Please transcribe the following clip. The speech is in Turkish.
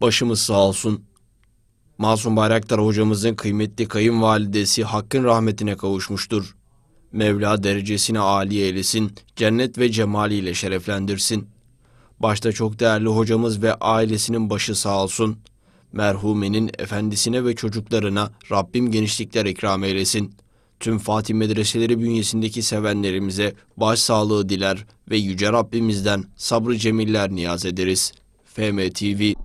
Başımız sağ olsun. Masum Bayraktar hocamızın kıymetli kayınvalidesi Hakk'ın rahmetine kavuşmuştur. Mevla derecesini âli eylesin, cennet ve cemaliyle şereflendirsin. Başta çok değerli hocamız ve ailesinin başı sağ olsun. Merhumenin efendisine ve çocuklarına Rabbim genişlikler ikram eylesin. Tüm Fatih medreseleri bünyesindeki sevenlerimize başsağlığı diler ve Yüce Rabbimizden sabrı cemiller niyaz ederiz. FM TV